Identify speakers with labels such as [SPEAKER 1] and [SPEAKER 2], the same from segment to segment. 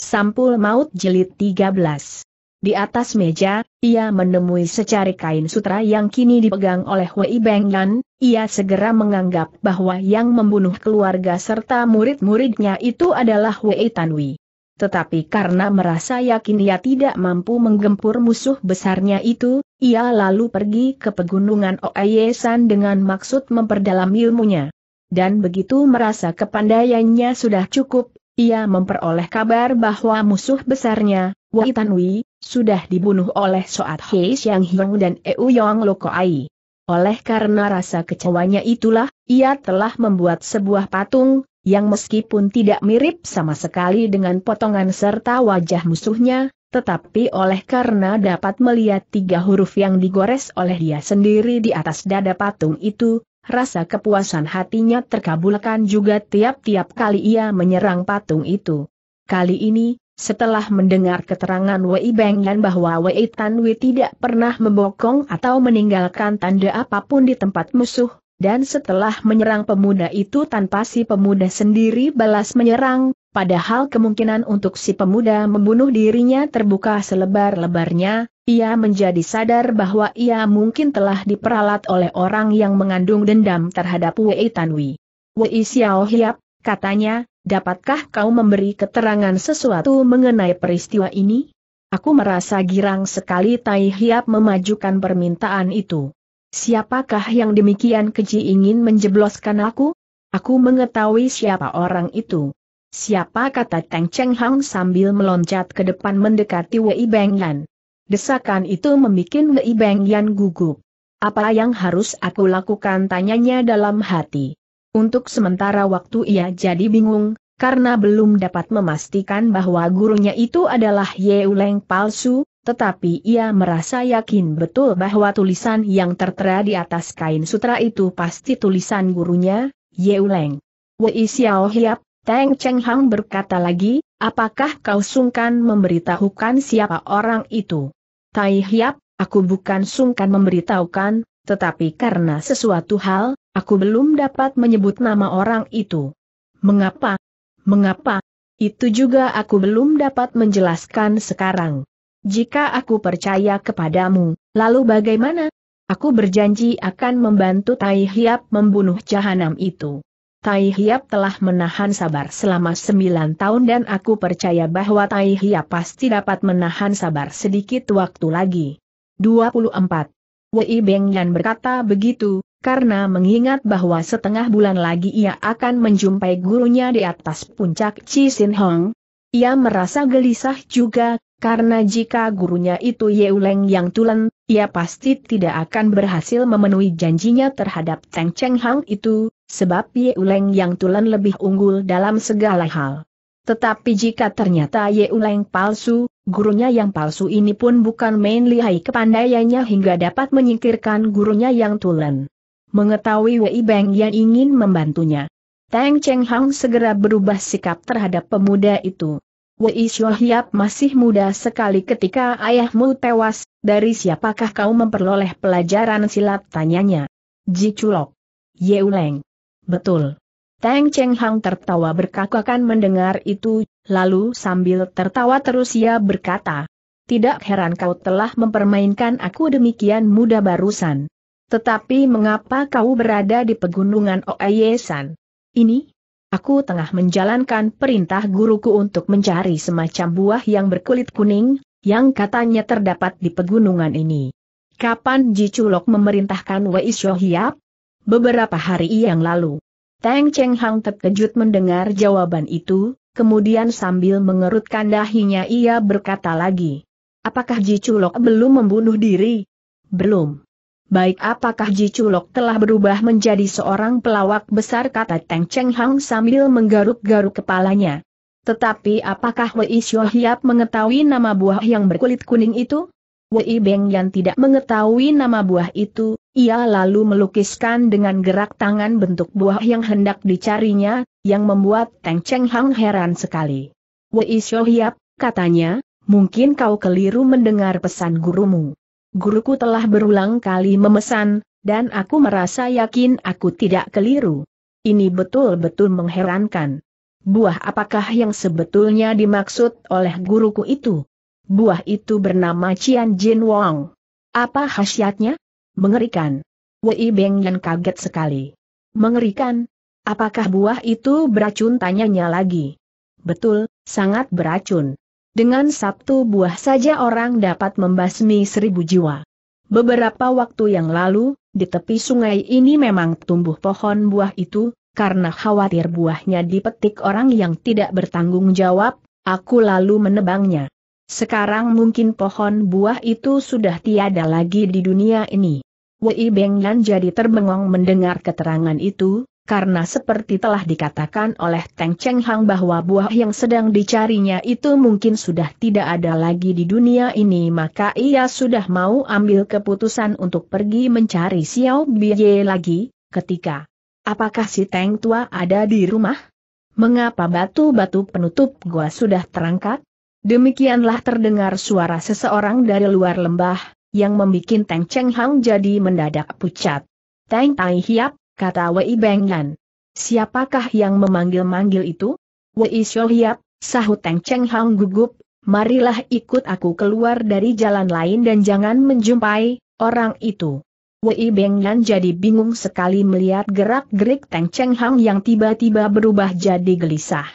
[SPEAKER 1] Sampul Maut Jelit 13. Di atas meja, ia menemui secari kain sutra yang kini dipegang oleh Wei Bengyan, ia segera menganggap bahwa yang membunuh keluarga serta murid-muridnya itu adalah Wei Tanwi. Tetapi karena merasa yakin ia tidak mampu menggempur musuh besarnya itu, ia lalu pergi ke pegunungan Oayesan dengan maksud memperdalam ilmunya. Dan begitu merasa kepandaiannya sudah cukup, ia memperoleh kabar bahwa musuh besarnya, Wei Tanwi, sudah dibunuh oleh Soat Hei Xiang Hiong dan Eu Yong Lokoai. Oleh karena rasa kecewanya itulah, ia telah membuat sebuah patung, yang meskipun tidak mirip sama sekali dengan potongan serta wajah musuhnya, tetapi oleh karena dapat melihat tiga huruf yang digores oleh dia sendiri di atas dada patung itu, rasa kepuasan hatinya terkabulkan juga tiap-tiap kali ia menyerang patung itu. Kali ini, setelah mendengar keterangan Wei Bengyan bahwa Wei Tan Wei tidak pernah membokong atau meninggalkan tanda apapun di tempat musuh, dan setelah menyerang pemuda itu tanpa si pemuda sendiri balas menyerang, padahal kemungkinan untuk si pemuda membunuh dirinya terbuka selebar-lebarnya, ia menjadi sadar bahwa ia mungkin telah diperalat oleh orang yang mengandung dendam terhadap Wei Tanwi. Wei Xiao Hiap, katanya, dapatkah kau memberi keterangan sesuatu mengenai peristiwa ini? Aku merasa girang sekali Tai Hiap memajukan permintaan itu. Siapakah yang demikian keji ingin menjebloskan aku? Aku mengetahui siapa orang itu. Siapa kata Teng Cheng Hang sambil meloncat ke depan mendekati Wei Beng Yan. Desakan itu membuat Wei Yan gugup. Apa yang harus aku lakukan tanyanya dalam hati. Untuk sementara waktu ia jadi bingung, karena belum dapat memastikan bahwa gurunya itu adalah Ye Yeuleng palsu, tetapi ia merasa yakin betul bahwa tulisan yang tertera di atas kain sutra itu pasti tulisan gurunya, Ye Yeuleng. Wei Xiao Hiap, Teng Cheng Hang berkata lagi, apakah kau sungkan memberitahukan siapa orang itu? Tai Hiap, aku bukan sungkan memberitahukan, tetapi karena sesuatu hal, aku belum dapat menyebut nama orang itu. Mengapa? Mengapa? Itu juga aku belum dapat menjelaskan sekarang. Jika aku percaya kepadamu, lalu bagaimana? Aku berjanji akan membantu Tai Hiap membunuh jahanam itu. Tai Hiap telah menahan sabar selama sembilan tahun dan aku percaya bahwa Tai Hiap pasti dapat menahan sabar sedikit waktu lagi. 24. Wei Beng Yan berkata begitu, karena mengingat bahwa setengah bulan lagi ia akan menjumpai gurunya di atas puncak Sin Hong. Ia merasa gelisah juga, karena jika gurunya itu Yeuleng yang tulen, ia pasti tidak akan berhasil memenuhi janjinya terhadap Teng Cheng Hang itu, sebab Ye Uleng yang tulen lebih unggul dalam segala hal. Tetapi jika ternyata Ye Uleng palsu, gurunya yang palsu ini pun bukan main lihai kepandaiannya hingga dapat menyingkirkan gurunya yang tulen. Mengetahui Wei Beng yang ingin membantunya. Tang Cheng Hang segera berubah sikap terhadap pemuda itu. Wei Shohiap masih muda sekali ketika ayahmu tewas, dari siapakah kau memperoleh pelajaran silat tanyanya? Ji Ye Yeuleng. Betul. Tang Cheng Hang tertawa berkakakan mendengar itu, lalu sambil tertawa terus ia berkata, tidak heran kau telah mempermainkan aku demikian muda barusan. Tetapi mengapa kau berada di pegunungan Oayesan? Ini, Aku tengah menjalankan perintah guruku untuk mencari semacam buah yang berkulit kuning, yang katanya terdapat di pegunungan ini. Kapan Ji Chulok memerintahkan Wei Shohiap? Beberapa hari yang lalu. Teng Cheng Hang terkejut mendengar jawaban itu, kemudian sambil mengerutkan dahinya ia berkata lagi. Apakah Ji Chulok belum membunuh diri? Belum baik apakah Ji Chulok telah berubah menjadi seorang pelawak besar kata Teng Cheng Hang sambil menggaruk-garuk kepalanya. Tetapi apakah Wei Xiao Hiap mengetahui nama buah yang berkulit kuning itu? Wei Beng yang tidak mengetahui nama buah itu, ia lalu melukiskan dengan gerak tangan bentuk buah yang hendak dicarinya, yang membuat Teng Cheng Hang heran sekali. Wei Xiao Hiap, katanya, mungkin kau keliru mendengar pesan gurumu guruku telah berulang kali memesan, dan aku merasa yakin aku tidak keliru. Ini betul-betul mengherankan. Buah apakah yang sebetulnya dimaksud oleh guruku itu? Buah itu bernama Cian Jin Wong. Apa khasiatnya? Mengerikan. Wei Beng yang kaget sekali. Mengerikan? Apakah buah itu beracun tanyanya lagi? Betul, sangat beracun. Dengan satu buah saja orang dapat membasmi seribu jiwa. Beberapa waktu yang lalu, di tepi sungai ini memang tumbuh pohon buah itu, karena khawatir buahnya dipetik orang yang tidak bertanggung jawab, aku lalu menebangnya. Sekarang mungkin pohon buah itu sudah tiada lagi di dunia ini. Wei Beng Yan jadi terbengong mendengar keterangan itu, karena seperti telah dikatakan oleh Teng Cheng Hang bahwa buah yang sedang dicarinya itu mungkin sudah tidak ada lagi di dunia ini maka ia sudah mau ambil keputusan untuk pergi mencari Xiao Ye lagi, ketika Apakah si Teng Tua ada di rumah? Mengapa batu-batu penutup gua sudah terangkat? Demikianlah terdengar suara seseorang dari luar lembah, yang membuat Teng Cheng Hang jadi mendadak pucat. Teng Tai Hiap, kata Wei Bengyan. Siapakah yang memanggil-manggil itu? Wei Shohiap, sahut Teng Cheng Hang gugup, marilah ikut aku keluar dari jalan lain dan jangan menjumpai orang itu. Wei Bengyan jadi bingung sekali melihat gerak-gerik Teng Cheng Hang yang tiba-tiba berubah jadi gelisah.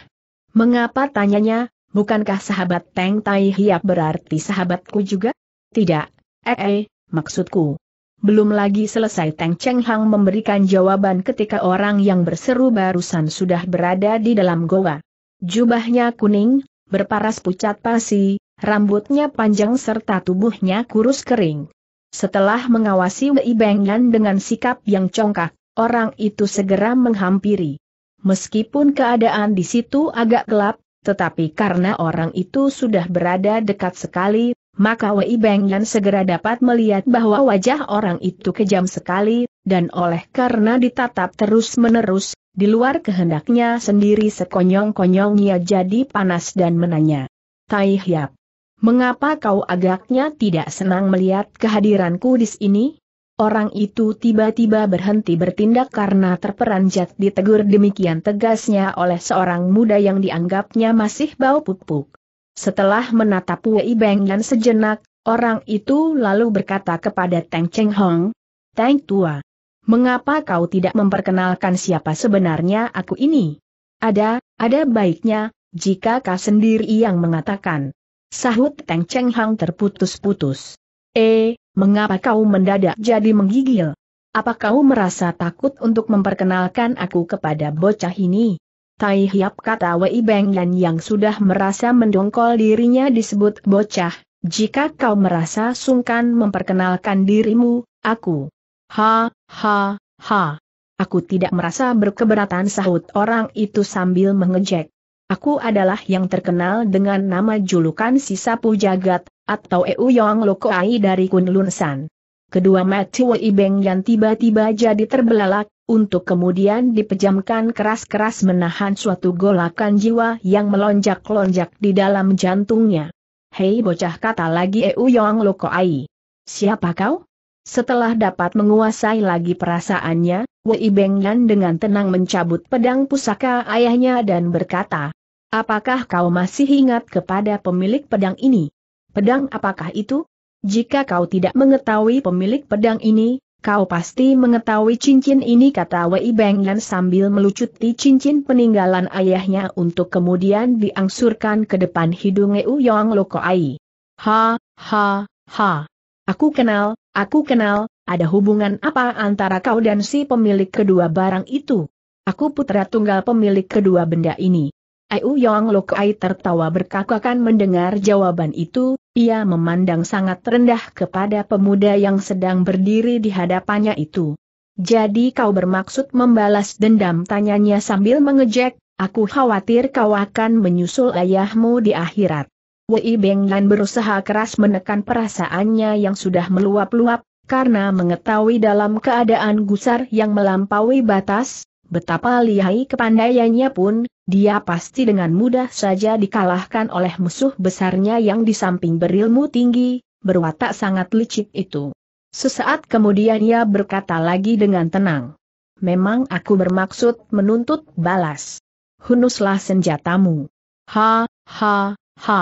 [SPEAKER 1] Mengapa tanyanya, bukankah sahabat Teng Tai Hiap berarti sahabatku juga? Tidak, eh, eh maksudku. Belum lagi selesai Teng Cheng Hang memberikan jawaban ketika orang yang berseru barusan sudah berada di dalam goa. Jubahnya kuning, berparas pucat pasi, rambutnya panjang serta tubuhnya kurus kering. Setelah mengawasi Wei Bengyan dengan sikap yang congkak, orang itu segera menghampiri. Meskipun keadaan di situ agak gelap, tetapi karena orang itu sudah berada dekat sekali, maka Wei Bengyan segera dapat melihat bahwa wajah orang itu kejam sekali, dan oleh karena ditatap terus-menerus, di luar kehendaknya sendiri sekonyong konyong ia jadi panas dan menanya. Tai Hiap, mengapa kau agaknya tidak senang melihat kehadiranku di sini? Orang itu tiba-tiba berhenti bertindak karena terperanjat ditegur demikian tegasnya oleh seorang muda yang dianggapnya masih bau pupuk. Setelah menatap Wei Beng dan sejenak, orang itu lalu berkata kepada Tang Cheng Hong, Teng Tua, mengapa kau tidak memperkenalkan siapa sebenarnya aku ini? Ada, ada baiknya, jika kau sendiri yang mengatakan. Sahut Tang Cheng Hong terputus-putus. Eh, mengapa kau mendadak jadi menggigil? Apa kau merasa takut untuk memperkenalkan aku kepada bocah ini? Tai Hiap kata Wei Beng Yan yang sudah merasa mendongkol dirinya disebut bocah, jika kau merasa sungkan memperkenalkan dirimu, aku. Ha, ha, ha. Aku tidak merasa berkeberatan sahut orang itu sambil mengejek. Aku adalah yang terkenal dengan nama julukan si sapu jagat, atau Eu Yong Lokoai dari Kunlun San. Kedua Matthew Wei Beng Yan tiba-tiba jadi terbelalak, untuk kemudian dipejamkan keras-keras menahan suatu golakan jiwa yang melonjak-lonjak di dalam jantungnya. Hei bocah kata lagi Eu Yong Loko Lokoai. Siapa kau? Setelah dapat menguasai lagi perasaannya, Wei Bengyan dengan tenang mencabut pedang pusaka ayahnya dan berkata, Apakah kau masih ingat kepada pemilik pedang ini? Pedang apakah itu? Jika kau tidak mengetahui pemilik pedang ini, Kau pasti mengetahui cincin ini kata Wei Yan sambil melucuti cincin peninggalan ayahnya untuk kemudian diangsurkan ke depan hidung Eu Yong Ai. Ha, ha, ha. Aku kenal, aku kenal, ada hubungan apa antara kau dan si pemilik kedua barang itu? Aku putra tunggal pemilik kedua benda ini. Ayu Yong Lokai tertawa berkakakan mendengar jawaban itu, ia memandang sangat rendah kepada pemuda yang sedang berdiri di hadapannya itu. Jadi kau bermaksud membalas dendam tanyanya sambil mengejek, aku khawatir kau akan menyusul ayahmu di akhirat. Wei Benglan berusaha keras menekan perasaannya yang sudah meluap-luap, karena mengetahui dalam keadaan gusar yang melampaui batas, Betapa lihai kepandaiannya pun, dia pasti dengan mudah saja dikalahkan oleh musuh besarnya yang di samping berilmu tinggi, berwatak sangat licik itu. Sesaat kemudian ia berkata lagi dengan tenang. Memang aku bermaksud menuntut balas. Hunuslah senjatamu. Ha, ha, ha.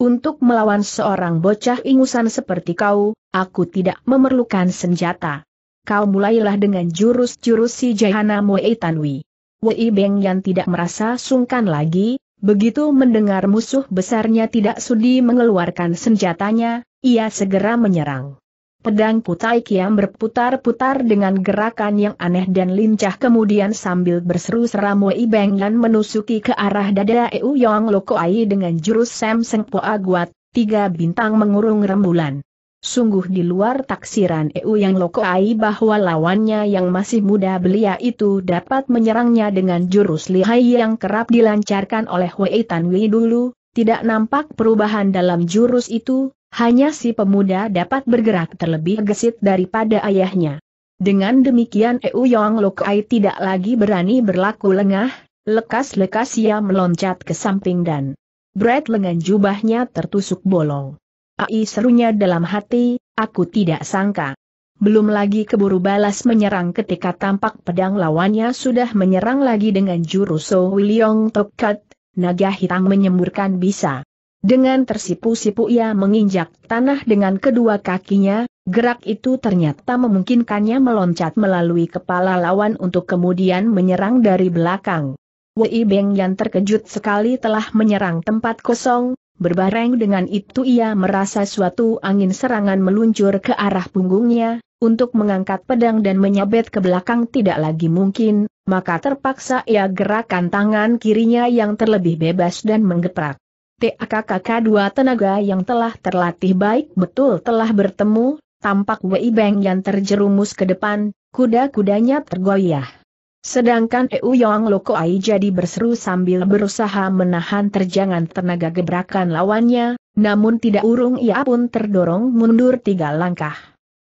[SPEAKER 1] Untuk melawan seorang bocah ingusan seperti kau, aku tidak memerlukan senjata kau mulailah dengan jurus-jurus si Jaihana Moe Tanwi. Wei Beng yang tidak merasa sungkan lagi, begitu mendengar musuh besarnya tidak sudi mengeluarkan senjatanya, ia segera menyerang. Pedang putai Kiam berputar-putar dengan gerakan yang aneh dan lincah kemudian sambil berseru seram Wei Beng Yan menusuki ke arah dada Eu Yong Lokoai dengan jurus Sam Seng Poa Guat, tiga bintang mengurung rembulan. Sungguh di luar taksiran EU yang lokoai bahwa lawannya yang masih muda belia itu dapat menyerangnya dengan jurus lihai yang kerap dilancarkan oleh Wei Tanwi dulu, tidak nampak perubahan dalam jurus itu, hanya si pemuda dapat bergerak terlebih gesit daripada ayahnya. Dengan demikian Eu Yong Lokai tidak lagi berani berlaku lengah, lekas-lekas ia meloncat ke samping dan berat lengan jubahnya tertusuk bolong. Ai serunya dalam hati, aku tidak sangka. Belum lagi keburu balas menyerang ketika tampak pedang lawannya sudah menyerang lagi dengan jurus So Wiliong Tokat, naga hitam menyemburkan bisa. Dengan tersipu-sipu ia menginjak tanah dengan kedua kakinya, gerak itu ternyata memungkinkannya meloncat melalui kepala lawan untuk kemudian menyerang dari belakang. Wei Beng yang terkejut sekali telah menyerang tempat kosong, Berbareng dengan itu ia merasa suatu angin serangan meluncur ke arah punggungnya, untuk mengangkat pedang dan menyabet ke belakang tidak lagi mungkin, maka terpaksa ia gerakan tangan kirinya yang terlebih bebas dan menggeprak. TAKKK dua tenaga yang telah terlatih baik betul telah bertemu, tampak Wei Beng yang terjerumus ke depan, kuda-kudanya tergoyah. Sedangkan Eu Yong Lokoai jadi berseru sambil berusaha menahan terjangan tenaga gebrakan lawannya, namun tidak urung ia pun terdorong mundur tiga langkah.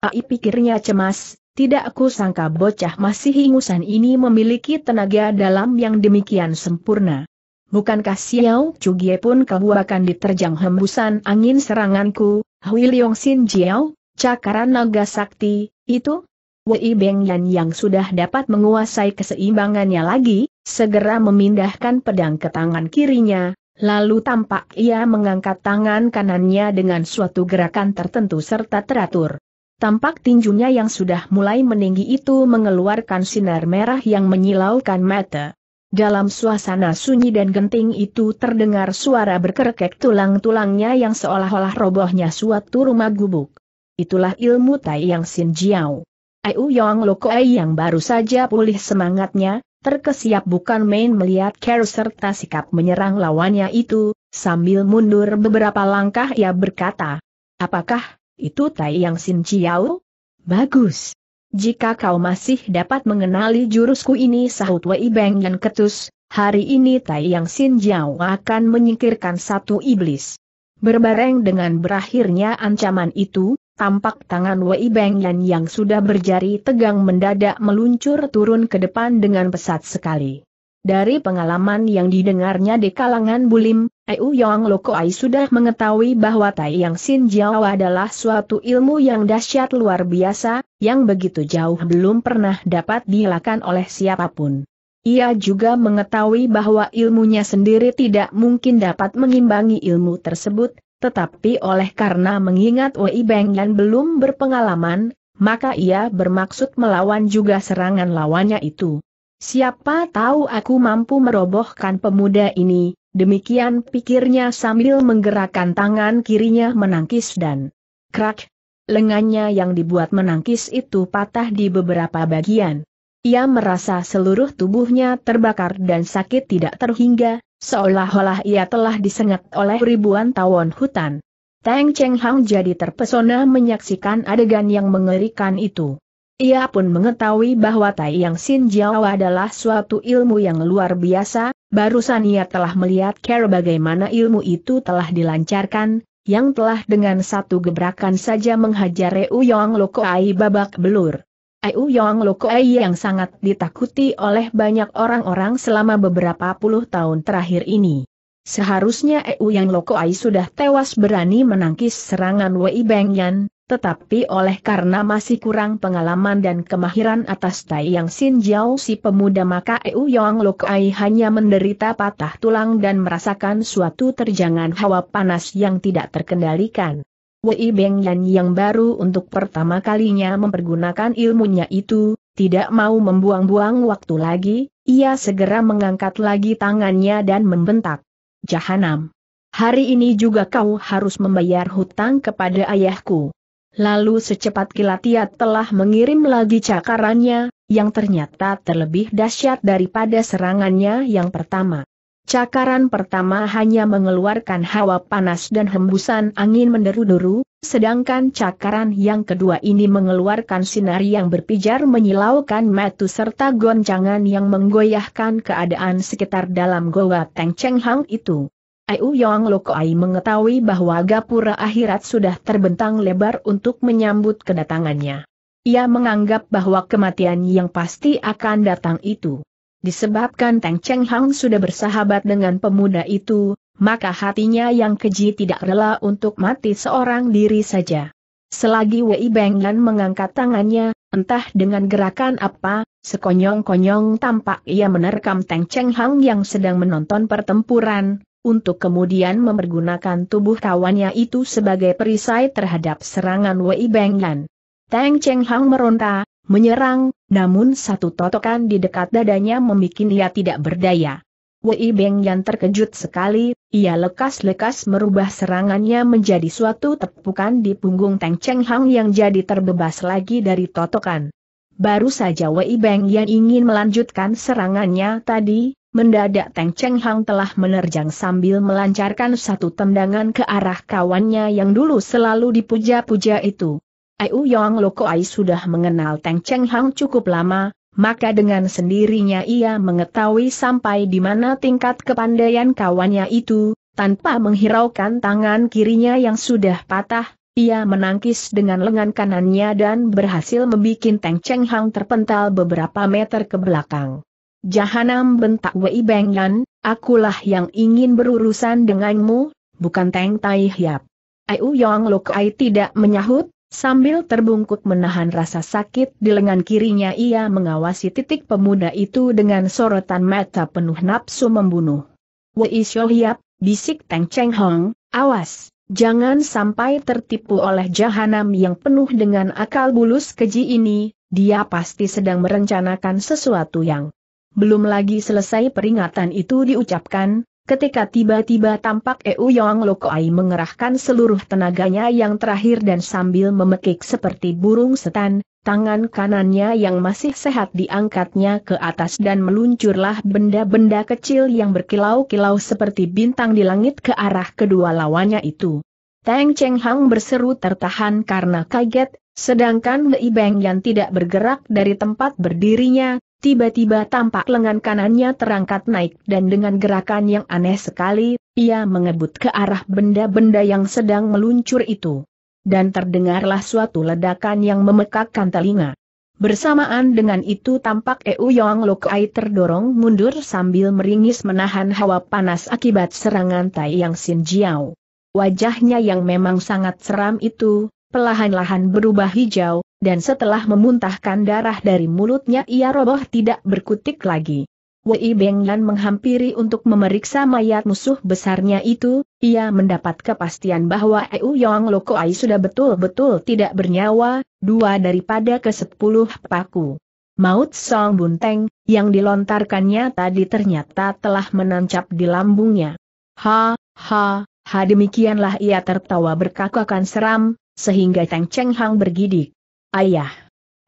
[SPEAKER 1] Ai pikirnya cemas, tidak aku sangka bocah masih ingusan ini memiliki tenaga dalam yang demikian sempurna. Bukankah Xiao Chugie pun kebuakan diterjang hembusan angin seranganku, Hui Leong Sin Jiao, cakaran naga sakti, itu? Wei Beng Yan yang sudah dapat menguasai keseimbangannya lagi, segera memindahkan pedang ke tangan kirinya, lalu tampak ia mengangkat tangan kanannya dengan suatu gerakan tertentu serta teratur. Tampak tinjunya yang sudah mulai meninggi itu mengeluarkan sinar merah yang menyilaukan mata. Dalam suasana sunyi dan genting itu terdengar suara berkerkek tulang-tulangnya yang seolah-olah robohnya suatu rumah gubuk. Itulah ilmu Tai Yang Sin Jiao. Ayu Yong Lokoei yang baru saja pulih semangatnya, terkesiap bukan main melihat Carol serta sikap menyerang lawannya itu, sambil mundur beberapa langkah ia berkata, Apakah, itu Tai Yang Sin Chiao? Bagus. Jika kau masih dapat mengenali jurusku ini sahut Wei Beng Yan ketus, hari ini Tai Yang Sin Chiao akan menyingkirkan satu iblis. Berbareng dengan berakhirnya ancaman itu, tampak tangan Wei Yan yang sudah berjari tegang mendadak meluncur turun ke depan dengan pesat sekali. Dari pengalaman yang didengarnya di kalangan Bulim, Eu Yong Ai sudah mengetahui bahwa Tai Yang Sin Jiao adalah suatu ilmu yang dahsyat luar biasa, yang begitu jauh belum pernah dapat dilakukan oleh siapapun. Ia juga mengetahui bahwa ilmunya sendiri tidak mungkin dapat mengimbangi ilmu tersebut, tetapi oleh karena mengingat Wei Beng Yan belum berpengalaman, maka ia bermaksud melawan juga serangan lawannya itu. Siapa tahu aku mampu merobohkan pemuda ini, demikian pikirnya sambil menggerakkan tangan kirinya menangkis dan krak, lengannya yang dibuat menangkis itu patah di beberapa bagian. Ia merasa seluruh tubuhnya terbakar dan sakit tidak terhingga, seolah-olah ia telah disengat oleh ribuan tawon hutan. Tang Cheng Hang jadi terpesona menyaksikan adegan yang mengerikan itu. Ia pun mengetahui bahwa Tai Yang Sin Jiao adalah suatu ilmu yang luar biasa, barusan ia telah melihat cara bagaimana ilmu itu telah dilancarkan, yang telah dengan satu gebrakan saja menghajar Reu Yong Lokoai babak belur. Aiu Yong AI yang sangat ditakuti oleh banyak orang-orang selama beberapa puluh tahun terakhir ini. Seharusnya EU Yang AI sudah tewas berani menangkis serangan Wei Bengyan, tetapi oleh karena masih kurang pengalaman dan kemahiran atas Tai Yang Sin Jiao si pemuda maka EU Yang AI hanya menderita patah tulang dan merasakan suatu terjangan hawa panas yang tidak terkendalikan. Wei Beng Yan yang baru untuk pertama kalinya mempergunakan ilmunya itu, tidak mau membuang-buang waktu lagi, ia segera mengangkat lagi tangannya dan membentak. Jahanam! Hari ini juga kau harus membayar hutang kepada ayahku. Lalu secepat kilat ia telah mengirim lagi cakarannya, yang ternyata terlebih dahsyat daripada serangannya yang pertama. Cakaran pertama hanya mengeluarkan hawa panas dan hembusan angin menderu-deru, sedangkan cakaran yang kedua ini mengeluarkan sinar yang berpijar menyilaukan metu serta goncangan yang menggoyahkan keadaan sekitar dalam goa Teng Cheng Hang itu. Ayu Yong Ai mengetahui bahwa gapura akhirat sudah terbentang lebar untuk menyambut kedatangannya. Ia menganggap bahwa kematian yang pasti akan datang itu Disebabkan Tang Cheng Hang sudah bersahabat dengan pemuda itu, maka hatinya yang keji tidak rela untuk mati seorang diri saja. Selagi Wei Benglan mengangkat tangannya, entah dengan gerakan apa, sekonyong-konyong tampak ia menerkam Tang Cheng Hang yang sedang menonton pertempuran, untuk kemudian mempergunakan tubuh kawannya itu sebagai perisai terhadap serangan Wei Benglan. Tang Cheng Hang meronta, menyerang, namun satu totokan di dekat dadanya membuat ia tidak berdaya. Wei Beng yang terkejut sekali, ia lekas-lekas merubah serangannya menjadi suatu tepukan di punggung Teng Cheng Hang yang jadi terbebas lagi dari totokan. Baru saja Wei Beng yang ingin melanjutkan serangannya tadi, mendadak Teng Cheng Hang telah menerjang sambil melancarkan satu tendangan ke arah kawannya yang dulu selalu dipuja-puja itu. Aiu Yong Ai sudah mengenal Teng Cheng Hang cukup lama, maka dengan sendirinya ia mengetahui sampai di mana tingkat kepandaian kawannya itu, tanpa menghiraukan tangan kirinya yang sudah patah, ia menangkis dengan lengan kanannya dan berhasil membuat Teng Cheng Hang terpental beberapa meter ke belakang. Jahanam bentak Wei Beng Yan, akulah yang ingin berurusan denganmu, bukan Teng Tai Hiap. Aiu Yong Ai tidak menyahut, Sambil terbungkuk menahan rasa sakit di lengan kirinya ia mengawasi titik pemuda itu dengan sorotan mata penuh nafsu membunuh. Wei Shohiap, bisik Tang Cheng Hong, awas, jangan sampai tertipu oleh jahanam yang penuh dengan akal bulus keji ini, dia pasti sedang merencanakan sesuatu yang belum lagi selesai peringatan itu diucapkan, ketika tiba-tiba tampak Eu Yong Lokoai mengerahkan seluruh tenaganya yang terakhir dan sambil memekik seperti burung setan, tangan kanannya yang masih sehat diangkatnya ke atas dan meluncurlah benda-benda kecil yang berkilau-kilau seperti bintang di langit ke arah kedua lawannya itu. Tang Cheng Hang berseru tertahan karena kaget, sedangkan Wei Beng yang tidak bergerak dari tempat berdirinya, Tiba-tiba tampak lengan kanannya terangkat naik dan dengan gerakan yang aneh sekali, ia mengebut ke arah benda-benda yang sedang meluncur itu. Dan terdengarlah suatu ledakan yang memekakkan telinga. Bersamaan dengan itu tampak Eu Yong Lokai terdorong mundur sambil meringis menahan hawa panas akibat serangan Tai Yang Sin Jiao. Wajahnya yang memang sangat seram itu, pelahan-lahan berubah hijau, dan setelah memuntahkan darah dari mulutnya ia roboh tidak berkutik lagi. Wei Benglan menghampiri untuk memeriksa mayat musuh besarnya itu, ia mendapat kepastian bahwa Eu Yong Ai sudah betul-betul tidak bernyawa, dua daripada ke sepuluh paku. Maut Song Bunteng, yang dilontarkannya tadi ternyata telah menancap di lambungnya. Ha, ha, ha demikianlah ia tertawa berkakakan seram, sehingga Teng Cheng Hang bergidik. Ayah.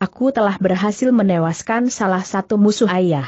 [SPEAKER 1] Aku telah berhasil menewaskan salah satu musuh ayah.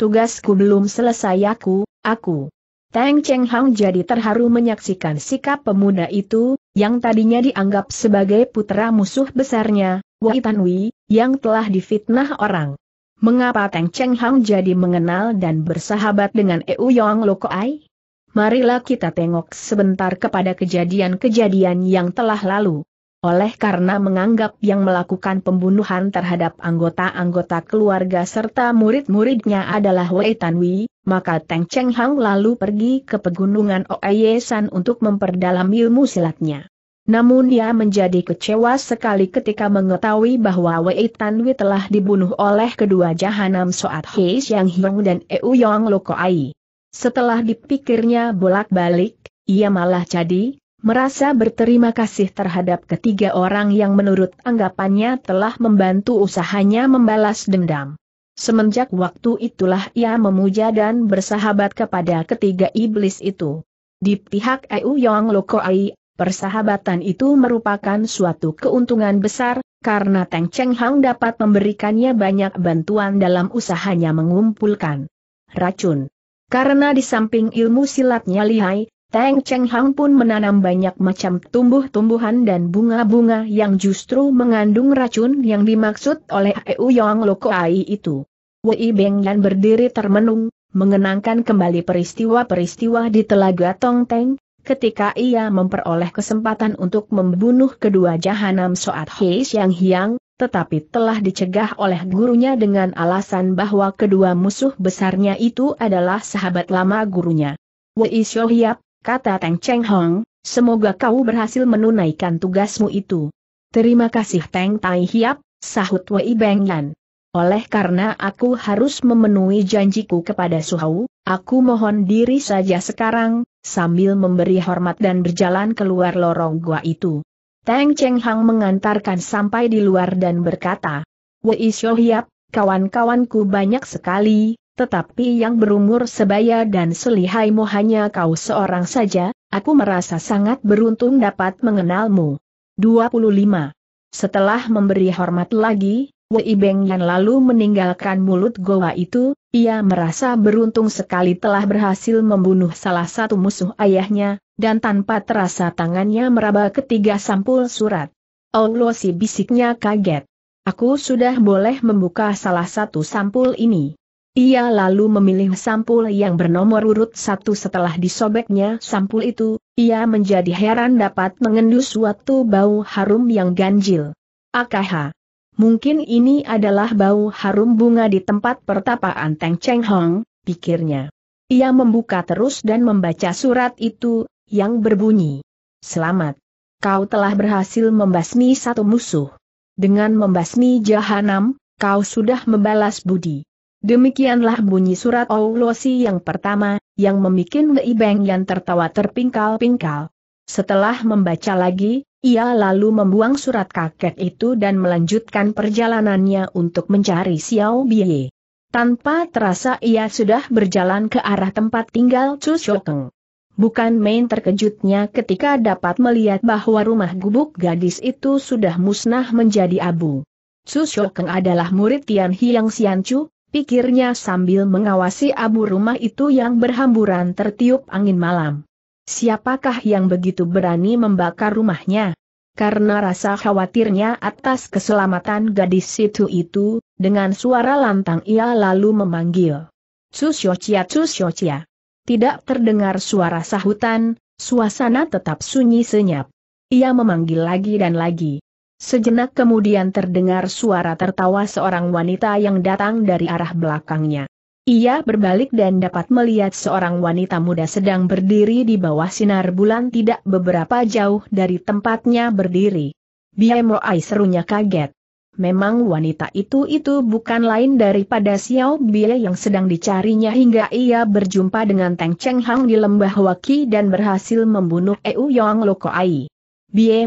[SPEAKER 1] Tugasku belum selesai aku, aku. Tang Cheng Hang jadi terharu menyaksikan sikap pemuda itu, yang tadinya dianggap sebagai putra musuh besarnya, Wei Tanwi, yang telah difitnah orang. Mengapa Tang Cheng Hang jadi mengenal dan bersahabat dengan Eu Yong Lokoai? Marilah kita tengok sebentar kepada kejadian-kejadian yang telah lalu. Oleh karena menganggap yang melakukan pembunuhan terhadap anggota-anggota keluarga serta murid-muridnya adalah Wei Tanwi, maka Teng Cheng Hang lalu pergi ke pegunungan Oye untuk memperdalam ilmu silatnya. Namun ia menjadi kecewa sekali ketika mengetahui bahwa Wei Tanwi telah dibunuh oleh kedua jahanam Soat Hei Xiang Hiong dan Eu Yong Ai. Setelah dipikirnya bolak-balik, ia malah jadi merasa berterima kasih terhadap ketiga orang yang menurut anggapannya telah membantu usahanya membalas dendam. Semenjak waktu itulah ia memuja dan bersahabat kepada ketiga iblis itu. Di pihak Eu Yong Lokoai, persahabatan itu merupakan suatu keuntungan besar, karena Teng Cheng Hang dapat memberikannya banyak bantuan dalam usahanya mengumpulkan racun. Karena di samping ilmu silatnya lihai, Tang Cheng Hang pun menanam banyak macam tumbuh-tumbuhan dan bunga-bunga yang justru mengandung racun yang dimaksud oleh Eu Yong Ai itu. Wei Beng Yan berdiri termenung, mengenangkan kembali peristiwa-peristiwa di Telaga Tong Teng, ketika ia memperoleh kesempatan untuk membunuh kedua jahanam Soat Hei Xiang Hiang, tetapi telah dicegah oleh gurunya dengan alasan bahwa kedua musuh besarnya itu adalah sahabat lama gurunya. Wei Hiap, kata Tang Cheng Hong, semoga kau berhasil menunaikan tugasmu itu. Terima kasih Tang Tai Hiap, sahut Wei Beng Yan. Oleh karena aku harus memenuhi janjiku kepada Su Suhau, aku mohon diri saja sekarang, sambil memberi hormat dan berjalan keluar lorong gua itu. Tang Cheng Hang mengantarkan sampai di luar dan berkata, Wei Hiap, kawan-kawanku banyak sekali, tetapi yang berumur sebaya dan selihaimu hanya kau seorang saja, aku merasa sangat beruntung dapat mengenalmu. 25. Setelah memberi hormat lagi, Wei Beng yang lalu meninggalkan mulut goa itu, ia merasa beruntung sekali telah berhasil membunuh salah satu musuh ayahnya, dan tanpa terasa tangannya meraba ketiga sampul surat. Allah si bisiknya kaget. Aku sudah boleh membuka salah satu sampul ini. Ia lalu memilih sampul yang bernomor urut satu setelah disobeknya sampul itu, ia menjadi heran dapat mengendus suatu bau harum yang ganjil. Akaha. Mungkin ini adalah bau harum bunga di tempat pertapaan Teng Cheng Hong, pikirnya. Ia membuka terus dan membaca surat itu, yang berbunyi. Selamat. Kau telah berhasil membasmi satu musuh. Dengan membasmi jahanam, kau sudah membalas budi. Demikianlah bunyi surat Aulosi yang pertama, yang memikin Wei Beng yang tertawa terpingkal-pingkal. Setelah membaca lagi, ia lalu membuang surat kakek itu dan melanjutkan perjalanannya untuk mencari Xiao Bie. Tanpa terasa ia sudah berjalan ke arah tempat tinggal Chu Shokeng. Bukan main terkejutnya ketika dapat melihat bahwa rumah gubuk gadis itu sudah musnah menjadi abu. Chu Shokeng adalah murid Tian Hiang Xian Chu, pikirnya sambil mengawasi abu rumah itu yang berhamburan tertiup angin malam. Siapakah yang begitu berani membakar rumahnya? Karena rasa khawatirnya atas keselamatan gadis situ itu, dengan suara lantang ia lalu memanggil. Susyocia Susyocia. Tidak terdengar suara sahutan, suasana tetap sunyi senyap. Ia memanggil lagi dan lagi. Sejenak kemudian terdengar suara tertawa seorang wanita yang datang dari arah belakangnya. Ia berbalik dan dapat melihat seorang wanita muda sedang berdiri di bawah sinar bulan tidak beberapa jauh dari tempatnya berdiri. Biamoai serunya kaget. Memang wanita itu itu bukan lain daripada Xiao Bie yang sedang dicarinya hingga ia berjumpa dengan Tang Cheng Hang di lembah Waki dan berhasil membunuh Eu Yong Lokoai. Bie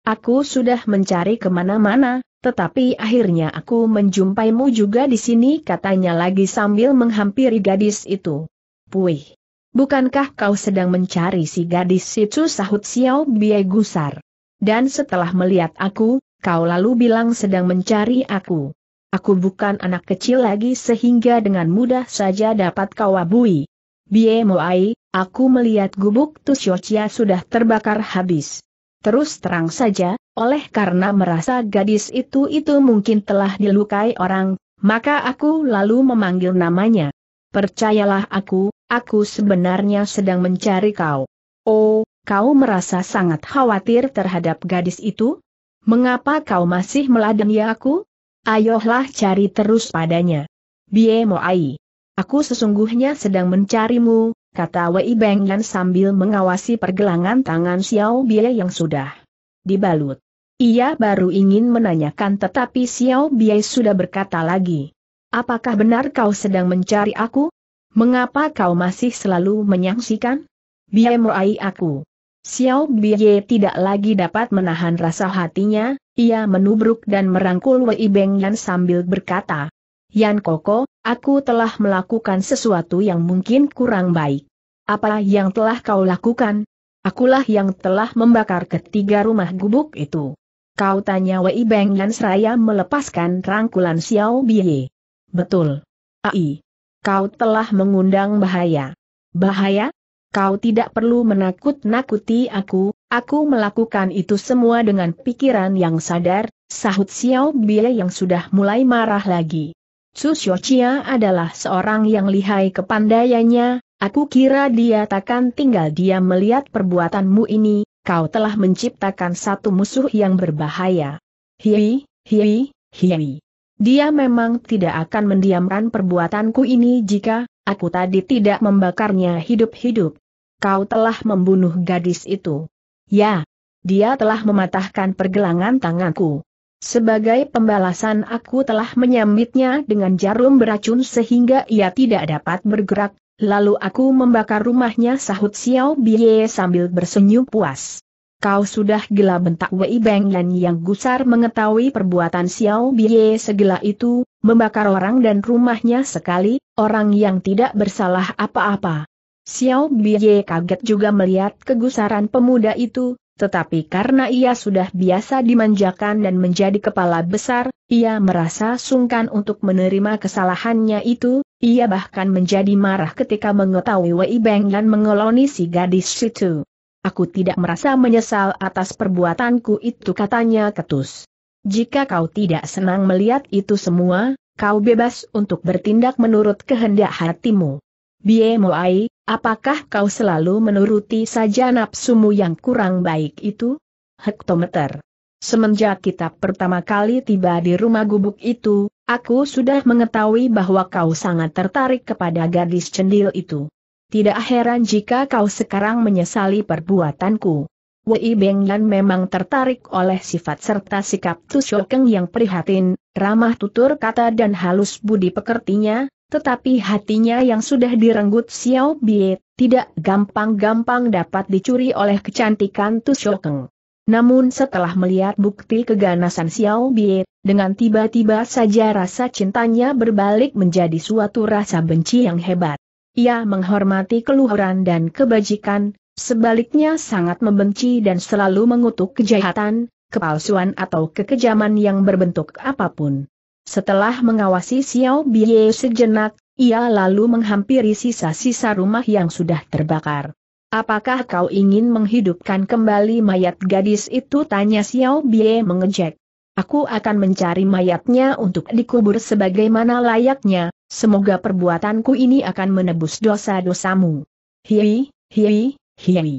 [SPEAKER 1] Aku sudah mencari kemana-mana, tetapi akhirnya aku menjumpaimu juga di sini katanya lagi sambil menghampiri gadis itu. Puih. Bukankah kau sedang mencari si gadis itu sahut Xiao Bie gusar. Dan setelah melihat aku, kau lalu bilang sedang mencari aku. Aku bukan anak kecil lagi sehingga dengan mudah saja dapat kau abui. Bie Moai, aku melihat gubuk Tushochia sudah terbakar habis. Terus terang saja, oleh karena merasa gadis itu-itu mungkin telah dilukai orang, maka aku lalu memanggil namanya. Percayalah aku, aku sebenarnya sedang mencari kau. Oh, kau merasa sangat khawatir terhadap gadis itu? Mengapa kau masih meladeni aku? Ayolah cari terus padanya. Bie Moai. Aku sesungguhnya sedang mencarimu, kata Wei Beng Yan sambil mengawasi pergelangan tangan Xiao Bia yang sudah dibalut. Ia baru ingin menanyakan tetapi Xiao Bia sudah berkata lagi. Apakah benar kau sedang mencari aku? Mengapa kau masih selalu menyaksikan? Bia merai aku. Xiao Bia tidak lagi dapat menahan rasa hatinya, ia menubruk dan merangkul Wei Beng Yan sambil berkata, Yan Koko, aku telah melakukan sesuatu yang mungkin kurang baik. Apa yang telah kau lakukan? Akulah yang telah membakar ketiga rumah gubuk itu. Kau tanya Wei Beng Yan seraya melepaskan rangkulan Xiao Biye. Betul. Ai. Kau telah mengundang bahaya. Bahaya? Kau tidak perlu menakut-nakuti aku, aku melakukan itu semua dengan pikiran yang sadar, sahut Xiao Biye yang sudah mulai marah lagi. Su Xiuqia adalah seorang yang lihai kepandaiannya, aku kira dia takkan tinggal dia melihat perbuatanmu ini, kau telah menciptakan satu musuh yang berbahaya. Hihihi. Dia memang tidak akan mendiamkan perbuatanku ini jika, aku tadi tidak membakarnya hidup-hidup. Kau telah membunuh gadis itu. Ya, dia telah mematahkan pergelangan tanganku. Sebagai pembalasan aku telah menyambitnya dengan jarum beracun sehingga ia tidak dapat bergerak, lalu aku membakar rumahnya sahut Xiao Bie sambil bersenyum puas. Kau sudah gila bentak Wei Beng Yan yang gusar mengetahui perbuatan Xiao Bie segila itu, membakar orang dan rumahnya sekali, orang yang tidak bersalah apa-apa. Xiao Bie kaget juga melihat kegusaran pemuda itu, tetapi karena ia sudah biasa dimanjakan dan menjadi kepala besar, ia merasa sungkan untuk menerima kesalahannya itu, ia bahkan menjadi marah ketika mengetahui Wei Beng dan mengeloni si gadis itu. Aku tidak merasa menyesal atas perbuatanku itu katanya ketus. Jika kau tidak senang melihat itu semua, kau bebas untuk bertindak menurut kehendak hatimu. Bie Moai, Apakah kau selalu menuruti saja nafsumu yang kurang baik itu? Hektometer. Semenjak kita pertama kali tiba di rumah gubuk itu, aku sudah mengetahui bahwa kau sangat tertarik kepada gadis cendil itu. Tidak heran jika kau sekarang menyesali perbuatanku. Wei Benglan memang tertarik oleh sifat serta sikap Tu Shokeng yang prihatin, ramah tutur kata dan halus budi pekertinya, tetapi hatinya yang sudah direnggut Xiao Bie, tidak gampang-gampang dapat dicuri oleh kecantikan Tu Shokeng. Namun setelah melihat bukti keganasan Xiao Bie, dengan tiba-tiba saja rasa cintanya berbalik menjadi suatu rasa benci yang hebat. Ia menghormati keluhuran dan kebajikan, sebaliknya sangat membenci dan selalu mengutuk kejahatan, kepalsuan atau kekejaman yang berbentuk apapun. Setelah mengawasi Xiao Bie sejenak, ia lalu menghampiri sisa-sisa rumah yang sudah terbakar. Apakah kau ingin menghidupkan kembali mayat gadis itu? Tanya Xiao Bie mengejek. Aku akan mencari mayatnya untuk dikubur sebagaimana layaknya, semoga perbuatanku ini akan menebus dosa-dosamu. Hihihi.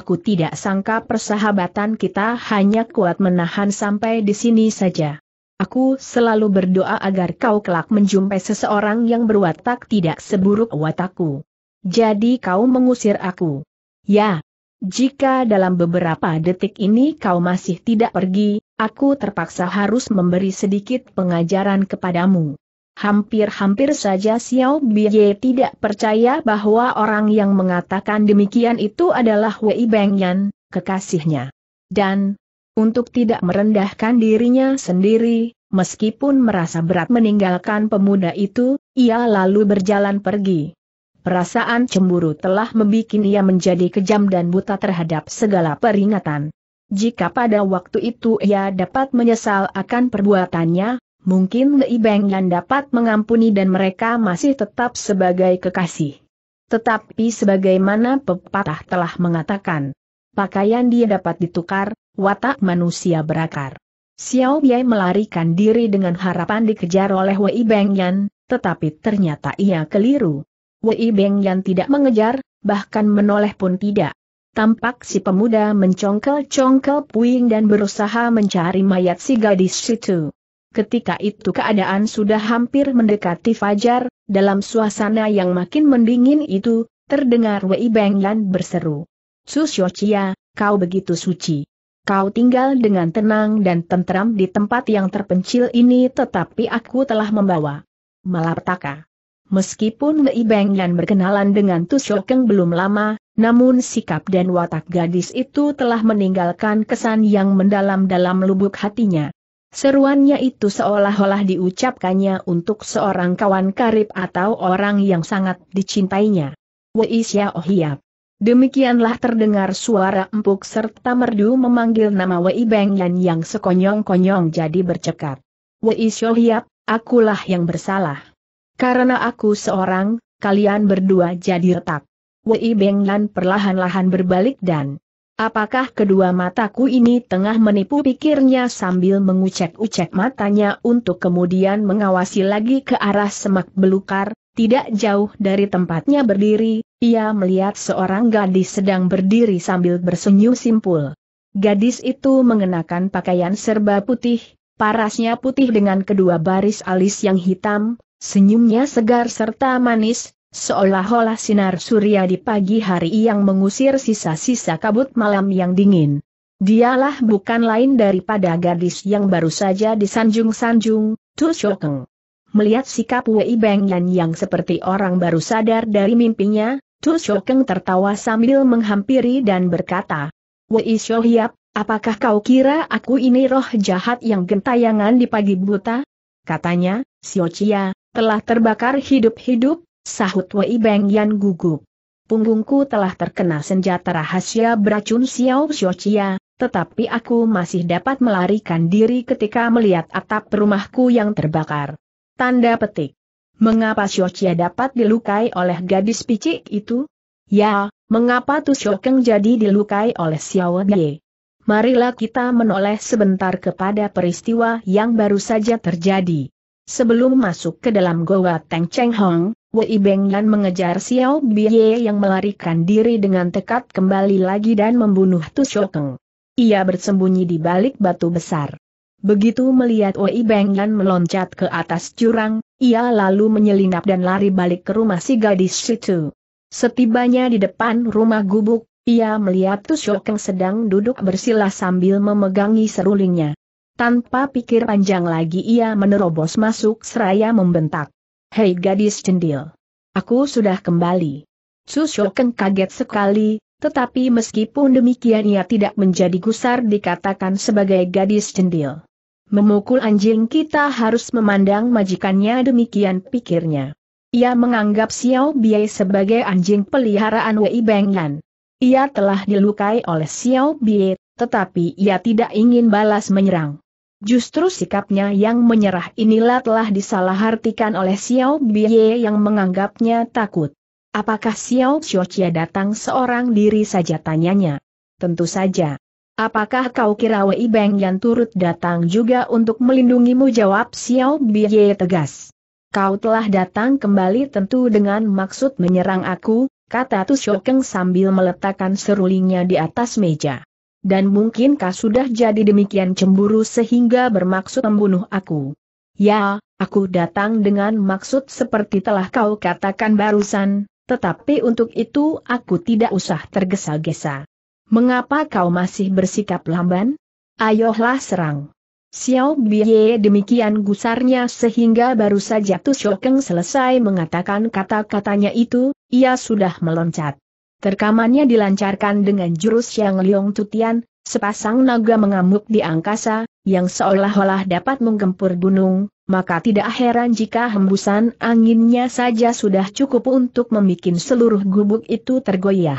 [SPEAKER 1] Aku tidak sangka persahabatan kita hanya kuat menahan sampai di sini saja. Aku selalu berdoa agar kau kelak menjumpai seseorang yang berwatak tidak seburuk watakku. Jadi kau mengusir aku. Ya. Jika dalam beberapa detik ini kau masih tidak pergi, aku terpaksa harus memberi sedikit pengajaran kepadamu. Hampir-hampir saja Xiao Biye tidak percaya bahwa orang yang mengatakan demikian itu adalah Wei Bengyan, kekasihnya. Dan, untuk tidak merendahkan dirinya sendiri, meskipun merasa berat meninggalkan pemuda itu, ia lalu berjalan pergi. Perasaan cemburu telah membuat ia menjadi kejam dan buta terhadap segala peringatan. Jika pada waktu itu ia dapat menyesal akan perbuatannya, mungkin Lei Beng Yan dapat mengampuni dan mereka masih tetap sebagai kekasih. Tetapi sebagaimana pepatah telah mengatakan, pakaian dia dapat ditukar, watak manusia berakar. Xiao Bai melarikan diri dengan harapan dikejar oleh Wei Yan, tetapi ternyata ia keliru. Wei Yan tidak mengejar, bahkan menoleh pun tidak. Tampak si pemuda mencongkel-congkel puing dan berusaha mencari mayat si gadis situ. Ketika itu keadaan sudah hampir mendekati fajar, dalam suasana yang makin mendingin itu, terdengar Wei Yan berseru. Cia, kau begitu suci. Kau tinggal dengan tenang dan tentram di tempat yang terpencil ini tetapi aku telah membawa malapetaka. Meskipun Wei Beng Yan berkenalan dengan Tu Shokeng belum lama, namun sikap dan watak gadis itu telah meninggalkan kesan yang mendalam dalam lubuk hatinya. Seruannya itu seolah-olah diucapkannya untuk seorang kawan karib atau orang yang sangat dicintainya. Wei Xiao Hiap Demikianlah terdengar suara empuk serta merdu memanggil nama Wei Beng Yan yang sekonyong-konyong jadi bercekat. Wei Sholiap, akulah yang bersalah. Karena aku seorang, kalian berdua jadi retak. Wei Beng Yan perlahan-lahan berbalik dan, apakah kedua mataku ini tengah menipu pikirnya sambil mengucek-ucek matanya untuk kemudian mengawasi lagi ke arah semak belukar, tidak jauh dari tempatnya berdiri, ia melihat seorang gadis sedang berdiri sambil bersenyum simpul. Gadis itu mengenakan pakaian serba putih, parasnya putih dengan kedua baris alis yang hitam, senyumnya segar serta manis, seolah-olah sinar surya di pagi hari yang mengusir sisa-sisa kabut malam yang dingin. Dialah bukan lain daripada gadis yang baru saja disanjung-sanjung, Tu Shokeng. Melihat sikap Wei Beng Yan yang seperti orang baru sadar dari mimpinya, Tu Shokeng tertawa sambil menghampiri dan berkata, Wei Shohiap, apakah kau kira aku ini roh jahat yang gentayangan di pagi buta? Katanya, Xiao Chia, telah terbakar hidup-hidup, sahut Wei Beng Yan gugup. Punggungku telah terkena senjata rahasia beracun Xiao Xiao Chia, tetapi aku masih dapat melarikan diri ketika melihat atap rumahku yang terbakar. Tanda petik. Mengapa Xiochia dapat dilukai oleh gadis picik itu? Ya, mengapa Tu Shokeng jadi dilukai oleh Xiao Bie? Marilah kita menoleh sebentar kepada peristiwa yang baru saja terjadi. Sebelum masuk ke dalam goa Teng Cheng Hong, Wei Beng Yan mengejar Xiao Bie yang melarikan diri dengan tekad kembali lagi dan membunuh Tu Shokeng. Ia bersembunyi di balik batu besar. Begitu melihat Wei Beng Yan meloncat ke atas jurang, ia lalu menyelinap dan lari balik ke rumah si gadis situ. Setibanya di depan rumah gubuk, ia melihat Tusyokeng sedang duduk bersila sambil memegangi serulingnya. Tanpa pikir panjang lagi ia menerobos masuk seraya membentak. Hei gadis cendil. Aku sudah kembali. Tusyokeng kaget sekali, tetapi meskipun demikian ia tidak menjadi gusar dikatakan sebagai gadis cendil. Memukul anjing kita harus memandang majikannya demikian pikirnya. Ia menganggap Xiao Biai sebagai anjing peliharaan Wei Benglan. Ia telah dilukai oleh Xiao Biai, tetapi ia tidak ingin balas menyerang. Justru sikapnya yang menyerah inilah telah disalahartikan oleh Xiao Bie yang menganggapnya takut. Apakah Xiao Xiao datang seorang diri saja tanyanya? Tentu saja. Apakah kau kira Wei Beng yang turut datang juga untuk melindungimu? Jawab Xiao Bie tegas. Kau telah datang kembali tentu dengan maksud menyerang aku, kata Tu Shokeng sambil meletakkan serulingnya di atas meja. Dan mungkinkah sudah jadi demikian cemburu sehingga bermaksud membunuh aku? Ya, aku datang dengan maksud seperti telah kau katakan barusan, tetapi untuk itu aku tidak usah tergesa-gesa. Mengapa kau masih bersikap lamban? Ayolah serang. Xiao Biye demikian gusarnya sehingga baru saja Tu Shokeng selesai mengatakan kata-katanya itu, ia sudah meloncat. Terkamannya dilancarkan dengan jurus yang Liong Tutian, sepasang naga mengamuk di angkasa, yang seolah-olah dapat menggempur gunung, maka tidak heran jika hembusan anginnya saja sudah cukup untuk membuat seluruh gubuk itu tergoyah.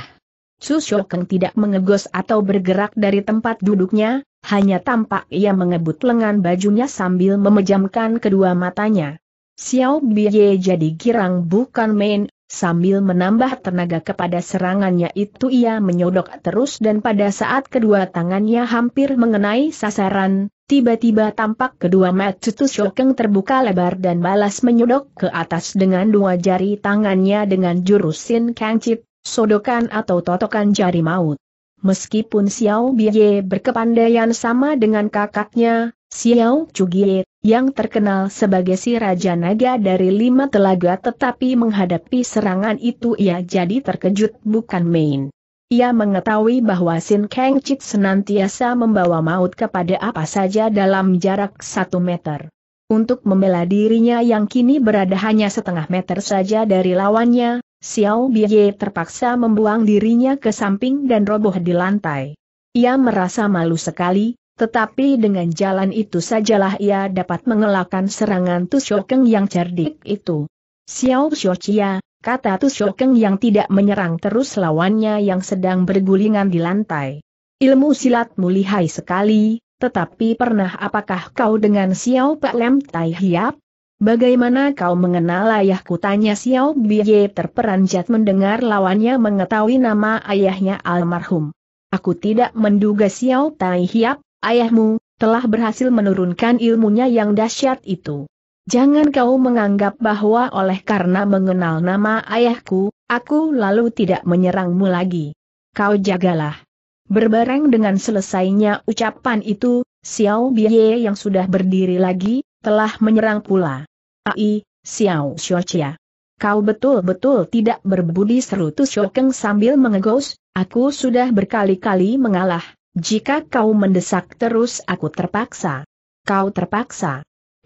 [SPEAKER 1] Chu Shokeng tidak mengegos atau bergerak dari tempat duduknya, hanya tampak ia mengebut lengan bajunya sambil memejamkan kedua matanya. Xiao Bie jadi girang bukan main, Sambil menambah tenaga kepada serangannya itu ia menyodok terus dan pada saat kedua tangannya hampir mengenai sasaran, tiba-tiba tampak kedua Su Shokeng terbuka lebar dan balas menyodok ke atas dengan dua jari tangannya dengan jurusin Chit sodokan atau totokan jari maut. Meskipun Xiao Bie berkepandaian sama dengan kakaknya, Xiao Chugie, yang terkenal sebagai si Raja Naga dari lima telaga tetapi menghadapi serangan itu ia jadi terkejut bukan main. Ia mengetahui bahwa Sin Kang Chit senantiasa membawa maut kepada apa saja dalam jarak satu meter. Untuk membela dirinya yang kini berada hanya setengah meter saja dari lawannya, Xiao Biye terpaksa membuang dirinya ke samping dan roboh di lantai. Ia merasa malu sekali, tetapi dengan jalan itu sajalah ia dapat mengelakkan serangan Tushokeng yang cerdik itu. Xiao Xiochia, kata Tushokeng yang tidak menyerang terus lawannya yang sedang bergulingan di lantai. Ilmu silatmu lihai sekali, tetapi pernah apakah kau dengan Xiao Pak Lem Tai Hiap? Bagaimana kau mengenal ayahku? Tanya Xiao Biye terperanjat mendengar lawannya mengetahui nama ayahnya almarhum. Aku tidak menduga Xiao Tai Hiap, ayahmu, telah berhasil menurunkan ilmunya yang dahsyat itu. Jangan kau menganggap bahwa oleh karena mengenal nama ayahku, aku lalu tidak menyerangmu lagi. Kau jagalah. Berbareng dengan selesainya ucapan itu, Xiao Biye yang sudah berdiri lagi, telah menyerang pula. Ai, Xiao Xiaochia. Kau betul-betul tidak berbudi seru serutu Shokeng sambil mengegos, aku sudah berkali-kali mengalah, jika kau mendesak terus aku terpaksa. Kau terpaksa.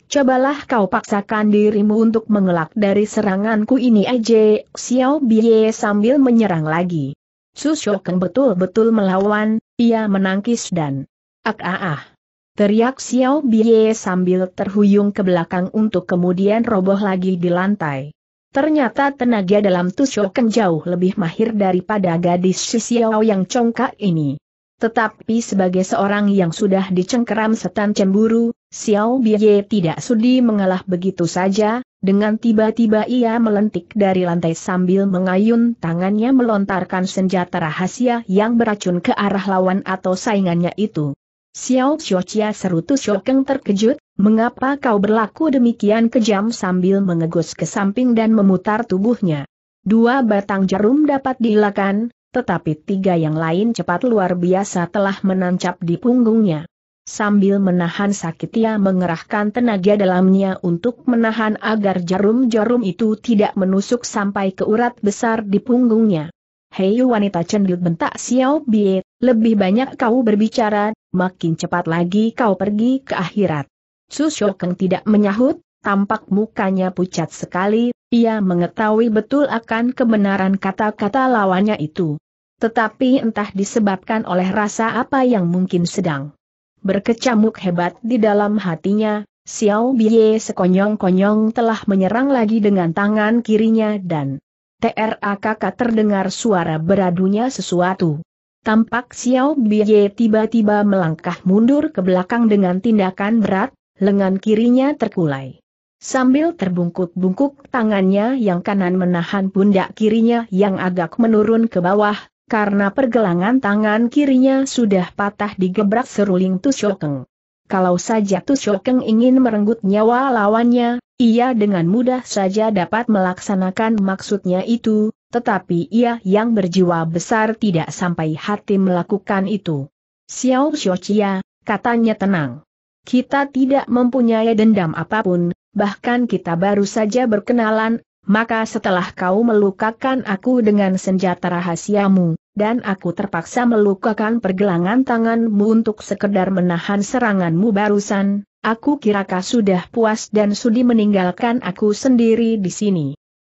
[SPEAKER 1] Cobalah kau paksakan dirimu untuk mengelak dari seranganku ini aja, Xiao Bie sambil menyerang lagi. Su Shokeng betul-betul melawan, ia menangkis dan... Ak ah ah. Teriak Xiao Bie sambil terhuyung ke belakang untuk kemudian roboh lagi di lantai. Ternyata tenaga dalam Tushoken jauh lebih mahir daripada gadis si Xiao yang congkak ini. Tetapi sebagai seorang yang sudah dicengkeram setan cemburu, Xiao Bie tidak sudi mengalah begitu saja, dengan tiba-tiba ia melentik dari lantai sambil mengayun tangannya melontarkan senjata rahasia yang beracun ke arah lawan atau saingannya itu. Xiao Xiaoqia serutu Xiaokeng terkejut, mengapa kau berlaku demikian kejam sambil mengegus ke samping dan memutar tubuhnya. Dua batang jarum dapat dilakukan, tetapi tiga yang lain cepat luar biasa telah menancap di punggungnya. Sambil menahan sakit ia mengerahkan tenaga dalamnya untuk menahan agar jarum-jarum itu tidak menusuk sampai ke urat besar di punggungnya. Hei wanita cendil bentak Xiao Biet, lebih banyak kau berbicara, makin cepat lagi kau pergi ke akhirat. Su Shokeng tidak menyahut, tampak mukanya pucat sekali, ia mengetahui betul akan kebenaran kata-kata lawannya itu. Tetapi entah disebabkan oleh rasa apa yang mungkin sedang berkecamuk hebat di dalam hatinya, Xiao Bie sekonyong-konyong telah menyerang lagi dengan tangan kirinya dan TRAKK terdengar suara beradunya sesuatu. Tampak Xiao Bie tiba-tiba melangkah mundur ke belakang dengan tindakan berat, lengan kirinya terkulai. Sambil terbungkuk-bungkuk tangannya yang kanan menahan pundak kirinya yang agak menurun ke bawah, karena pergelangan tangan kirinya sudah patah digebrak seruling Tushokeng. Kalau saja Tushokeng ingin merenggut nyawa lawannya, ia dengan mudah saja dapat melaksanakan maksudnya itu, tetapi ia yang berjiwa besar tidak sampai hati melakukan itu. Xiao Xiochia, katanya tenang. Kita tidak mempunyai dendam apapun, bahkan kita baru saja berkenalan, maka setelah kau melukakan aku dengan senjata rahasiamu, dan aku terpaksa melukakan pergelangan tanganmu untuk sekedar menahan seranganmu barusan, aku kira kau sudah puas dan sudi meninggalkan aku sendiri di sini.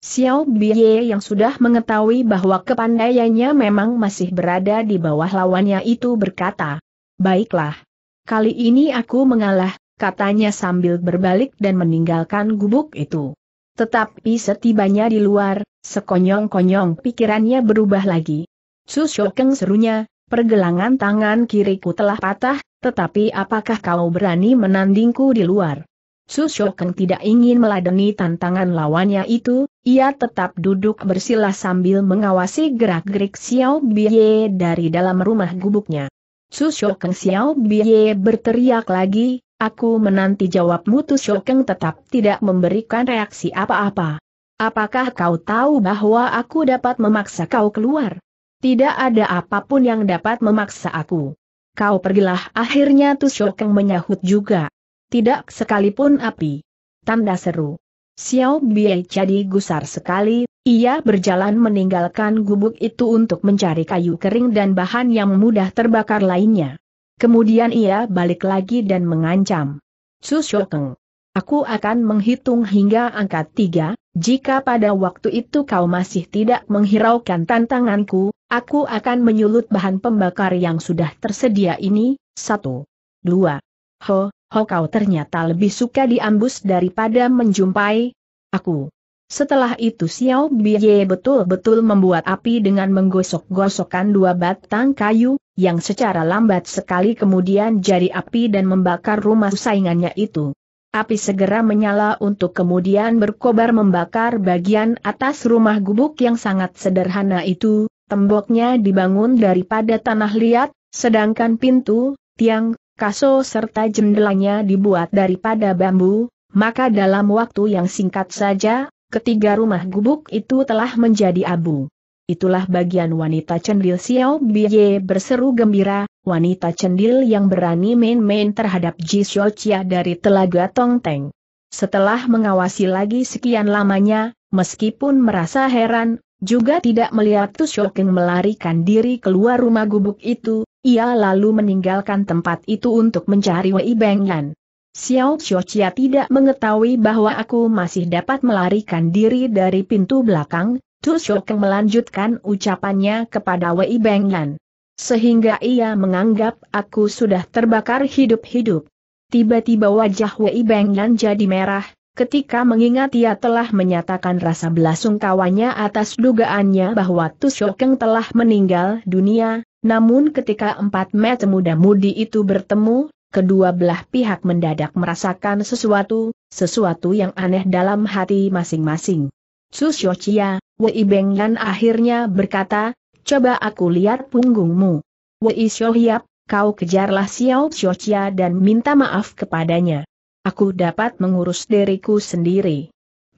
[SPEAKER 1] Xiao Biye yang sudah mengetahui bahwa kepandaiannya memang masih berada di bawah lawannya itu berkata, Baiklah. Kali ini aku mengalah, katanya sambil berbalik dan meninggalkan gubuk itu. Tetapi setibanya di luar, sekonyong-konyong pikirannya berubah lagi. Su Susyokeng serunya, pergelangan tangan kiriku telah patah, tetapi apakah kau berani menandingku di luar? Sushokeng tidak ingin meladeni tantangan lawannya itu, ia tetap duduk bersila sambil mengawasi gerak-gerik Xiao Biye dari dalam rumah gubuknya. Sushokeng Xiao Biye berteriak lagi, aku menanti jawabmu Sushokeng tetap tidak memberikan reaksi apa-apa. Apakah kau tahu bahwa aku dapat memaksa kau keluar? Tidak ada apapun yang dapat memaksa aku. Kau pergilah akhirnya Tusyokeng menyahut juga. Tidak sekalipun api. Tanda seru. Xiao Bie jadi gusar sekali, ia berjalan meninggalkan gubuk itu untuk mencari kayu kering dan bahan yang mudah terbakar lainnya. Kemudian ia balik lagi dan mengancam. Su Shokeng. Aku akan menghitung hingga angka tiga, jika pada waktu itu kau masih tidak menghiraukan tantanganku, aku akan menyulut bahan pembakar yang sudah tersedia ini, satu. Dua. Ho, Hokau ternyata lebih suka diambus daripada menjumpai aku. Setelah itu Xiao Biye betul-betul membuat api dengan menggosok-gosokkan dua batang kayu, yang secara lambat sekali kemudian jadi api dan membakar rumah saingannya itu. Api segera menyala untuk kemudian berkobar membakar bagian atas rumah gubuk yang sangat sederhana itu, temboknya dibangun daripada tanah liat, sedangkan pintu, tiang, kaso serta jendelanya dibuat daripada bambu, maka dalam waktu yang singkat saja, ketiga rumah gubuk itu telah menjadi abu. Itulah bagian wanita cendil Xiao Biye berseru gembira, wanita cendil yang berani main-main terhadap Ji Xiaochia dari Telaga Tongteng. Setelah mengawasi lagi sekian lamanya, meskipun merasa heran, juga tidak melihat Tu Shokeng melarikan diri keluar rumah gubuk itu, ia lalu meninggalkan tempat itu untuk mencari Wei Yan. Xiao Chochia tidak mengetahui bahwa aku masih dapat melarikan diri dari pintu belakang, Tu Shokeng melanjutkan ucapannya kepada Wei Yan. Sehingga ia menganggap aku sudah terbakar hidup-hidup. Tiba-tiba wajah Wei Yan jadi merah, ketika mengingat ia telah menyatakan rasa belasungkawanya atas dugaannya bahwa Tu Shokeng telah meninggal dunia, namun ketika empat mata muda-mudi itu bertemu, kedua belah pihak mendadak merasakan sesuatu, sesuatu yang aneh dalam hati masing-masing. Su Chia, Wei Beng akhirnya berkata, coba aku lihat punggungmu. Wei Syo kau kejarlah Xiao Syo dan minta maaf kepadanya. Aku dapat mengurus diriku sendiri.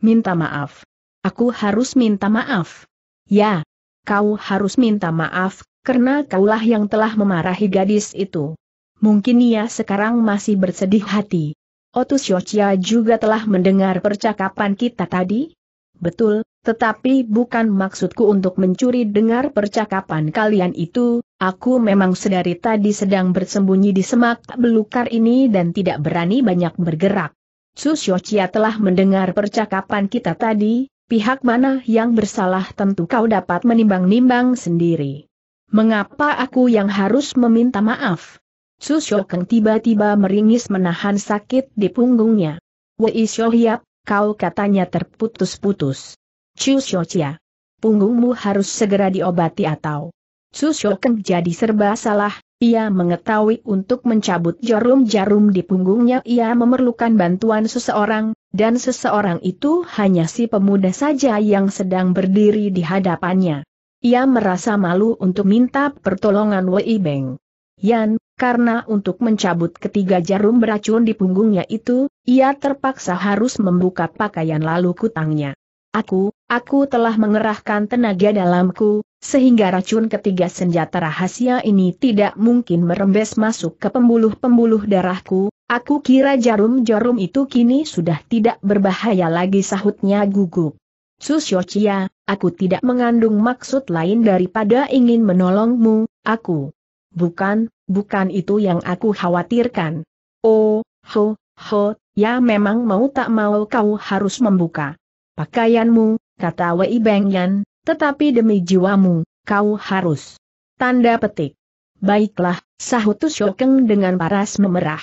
[SPEAKER 1] Minta maaf. Aku harus minta maaf. Ya, kau harus minta maaf, karena kaulah yang telah memarahi gadis itu. Mungkin ia sekarang masih bersedih hati. Otus Yochia juga telah mendengar percakapan kita tadi? Betul, tetapi bukan maksudku untuk mencuri dengar percakapan kalian itu, aku memang sedari tadi sedang bersembunyi di semak belukar ini dan tidak berani banyak bergerak. Sus Yochia telah mendengar percakapan kita tadi, pihak mana yang bersalah tentu kau dapat menimbang-nimbang sendiri. Mengapa aku yang harus meminta maaf? Su Shokeng tiba-tiba meringis menahan sakit di punggungnya. Wei Shohyap, kau katanya terputus-putus. Chu Shochia. Punggungmu harus segera diobati atau... Su Shokeng jadi serba salah, ia mengetahui untuk mencabut jarum-jarum di punggungnya ia memerlukan bantuan seseorang, dan seseorang itu hanya si pemuda saja yang sedang berdiri di hadapannya. Ia merasa malu untuk minta pertolongan Wei Beng. Yan, karena untuk mencabut ketiga jarum beracun di punggungnya itu, ia terpaksa harus membuka pakaian lalu kutangnya. Aku, aku telah mengerahkan tenaga dalamku, sehingga racun ketiga senjata rahasia ini tidak mungkin merembes masuk ke pembuluh-pembuluh darahku, aku kira jarum-jarum itu kini sudah tidak berbahaya lagi sahutnya gugup. Susyocia, aku tidak mengandung maksud lain daripada ingin menolongmu, aku. Bukan, bukan itu yang aku khawatirkan. Oh, ho, ho, ya memang mau tak mau kau harus membuka pakaianmu, kata Wei Yan, tetapi demi jiwamu, kau harus. Tanda petik. Baiklah, sahut Shokeng dengan paras memerah.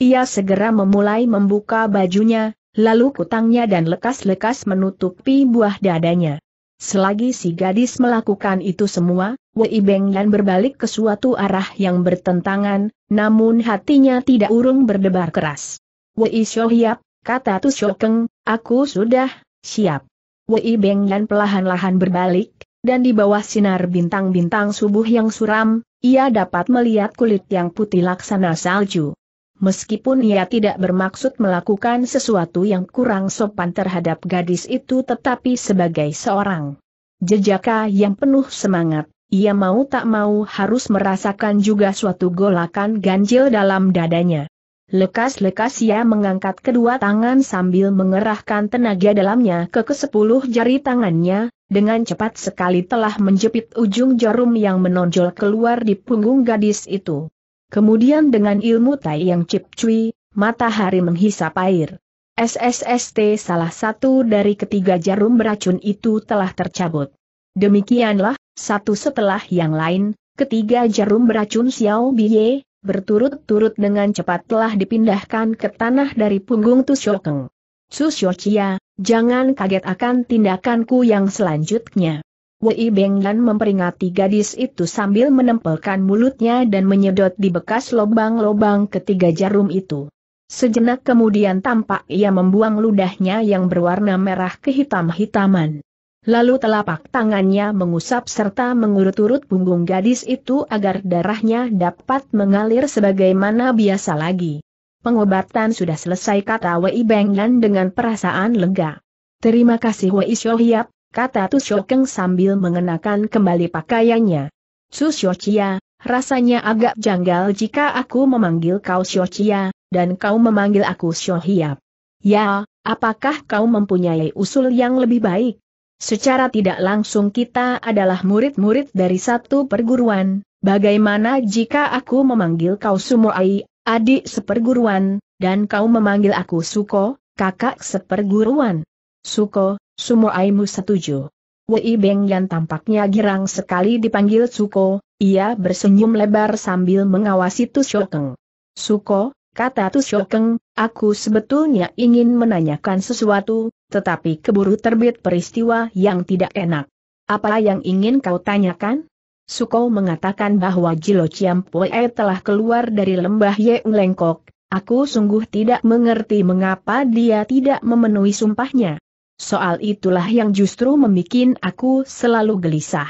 [SPEAKER 1] Ia segera memulai membuka bajunya, lalu kutangnya dan lekas-lekas menutupi buah dadanya. Selagi si gadis melakukan itu semua, Wei Beng Yan berbalik ke suatu arah yang bertentangan, namun hatinya tidak urung berdebar keras. Wei Shohiap, kata Tu Keng, aku sudah siap. Wei Beng Yan pelahan-lahan berbalik, dan di bawah sinar bintang-bintang subuh yang suram, ia dapat melihat kulit yang putih laksana salju. Meskipun ia tidak bermaksud melakukan sesuatu yang kurang sopan terhadap gadis itu tetapi sebagai seorang jejaka yang penuh semangat, ia mau tak mau harus merasakan juga suatu golakan ganjil dalam dadanya. Lekas-lekas ia mengangkat kedua tangan sambil mengerahkan tenaga dalamnya ke kesepuluh jari tangannya, dengan cepat sekali telah menjepit ujung jarum yang menonjol keluar di punggung gadis itu. Kemudian dengan ilmu Tai Yang Cip Cui, matahari menghisap air. SSST salah satu dari ketiga jarum beracun itu telah tercabut. Demikianlah, satu setelah yang lain, ketiga jarum beracun Xiao Biye, berturut-turut dengan cepat telah dipindahkan ke tanah dari punggung Tushokeng. Tushokia, jangan kaget akan tindakanku yang selanjutnya. Wei Bengdan memperingati gadis itu sambil menempelkan mulutnya dan menyedot di bekas lobang-lobang ketiga jarum itu. Sejenak kemudian tampak ia membuang ludahnya yang berwarna merah ke hitam-hitaman. Lalu telapak tangannya mengusap serta mengurut-urut punggung gadis itu agar darahnya dapat mengalir sebagaimana biasa lagi. Pengobatan sudah selesai kata Wei Benglan dengan perasaan lega. Terima kasih Wei Shohyap, kata Tushokeng sambil mengenakan kembali pakaiannya. Susyocia, rasanya agak janggal jika aku memanggil kau Siocia, dan kau memanggil aku Shohiap. Ya, apakah kau mempunyai usul yang lebih baik? Secara tidak langsung kita adalah murid-murid dari satu perguruan, bagaimana jika aku memanggil kau Sumoai, adik seperguruan, dan kau memanggil aku Suko, kakak seperguruan? Suko, semua Sumoaimu setuju. Wei Beng yang tampaknya girang sekali dipanggil Suko, ia bersenyum lebar sambil mengawasi Tushokeng. Suko, kata Tushokeng, aku sebetulnya ingin menanyakan sesuatu, tetapi keburu terbit peristiwa yang tidak enak. Apa yang ingin kau tanyakan? Suko mengatakan bahwa Jilo Chiampue telah keluar dari lembah Lengkok, aku sungguh tidak mengerti mengapa dia tidak memenuhi sumpahnya. Soal itulah yang justru membuat aku selalu gelisah.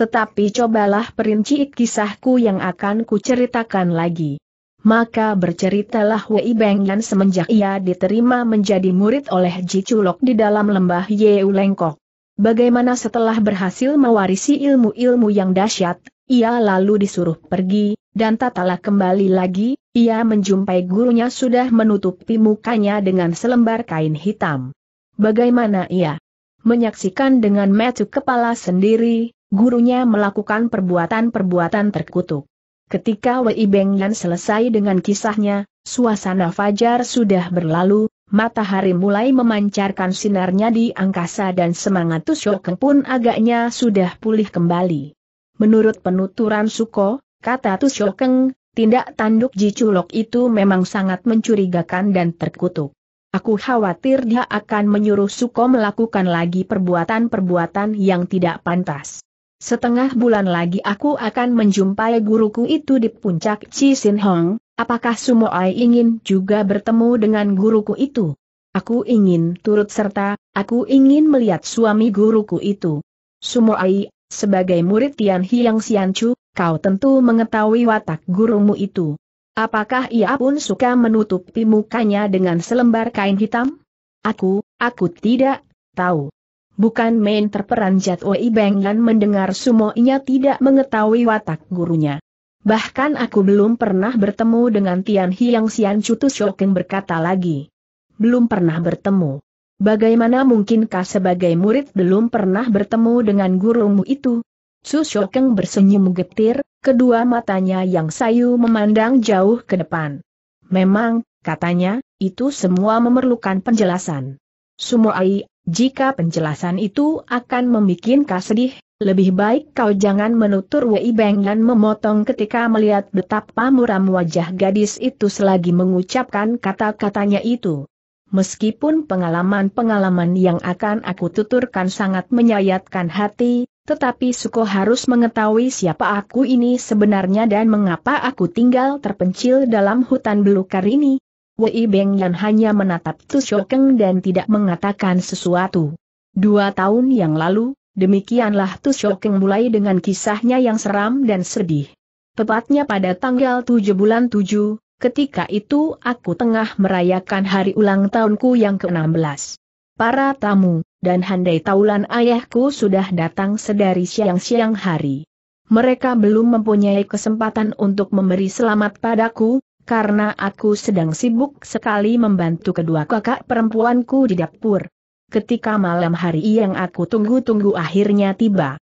[SPEAKER 1] Tetapi cobalah perinci kisahku yang akan kuceritakan lagi. Maka berceritalah Wei Yan semenjak ia diterima menjadi murid oleh Ji Chulok di dalam lembah Yeu Lengkok. Bagaimana setelah berhasil mewarisi ilmu-ilmu yang dahsyat, ia lalu disuruh pergi, dan tatalah kembali lagi, ia menjumpai gurunya sudah menutupi mukanya dengan selembar kain hitam. Bagaimana ia? Menyaksikan dengan metu kepala sendiri, gurunya melakukan perbuatan-perbuatan terkutuk. Ketika Wei Beng Yan selesai dengan kisahnya, suasana fajar sudah berlalu, matahari mulai memancarkan sinarnya di angkasa dan semangat Tushokeng pun agaknya sudah pulih kembali. Menurut penuturan Suko, kata Tushokeng, tindak tanduk Jiculok itu memang sangat mencurigakan dan terkutuk. Aku khawatir dia akan menyuruh Suko melakukan lagi perbuatan-perbuatan yang tidak pantas. Setengah bulan lagi aku akan menjumpai guruku itu di puncak Cisin Hong, apakah Sumo Ai ingin juga bertemu dengan guruku itu? Aku ingin turut serta, aku ingin melihat suami guruku itu. Sumo Ai, sebagai murid Tian Hiang Chu, kau tentu mengetahui watak gurumu itu. Apakah ia pun suka menutupi mukanya dengan selembar kain hitam? Aku, aku tidak tahu. Bukan main terperanjat Wei dan mendengar semuanya tidak mengetahui watak gurunya. Bahkan aku belum pernah bertemu dengan Tian Hiang Xian Cutu Shoken berkata lagi. Belum pernah bertemu. Bagaimana mungkinkah sebagai murid belum pernah bertemu dengan gurumu itu? Su Shokeng bersenyum getir, kedua matanya yang sayu memandang jauh ke depan. Memang, katanya, itu semua memerlukan penjelasan. Sumoai, jika penjelasan itu akan membuat kau sedih, lebih baik kau jangan menutur Wei Beng dan memotong ketika melihat betapa muram wajah gadis itu selagi mengucapkan kata-katanya itu. Meskipun pengalaman-pengalaman yang akan aku tuturkan sangat menyayatkan hati, tetapi Suko harus mengetahui siapa aku ini sebenarnya dan mengapa aku tinggal terpencil dalam hutan belukar ini. Wei Beng Yan hanya menatap Tusyokeng dan tidak mengatakan sesuatu. Dua tahun yang lalu, demikianlah Tusyokeng mulai dengan kisahnya yang seram dan sedih. Tepatnya pada tanggal 7 bulan 7, Ketika itu aku tengah merayakan hari ulang tahunku yang ke-16. Para tamu, dan handai taulan ayahku sudah datang sedari siang-siang hari. Mereka belum mempunyai kesempatan untuk memberi selamat padaku, karena aku sedang sibuk sekali membantu kedua kakak perempuanku di dapur. Ketika malam hari yang aku tunggu-tunggu akhirnya tiba.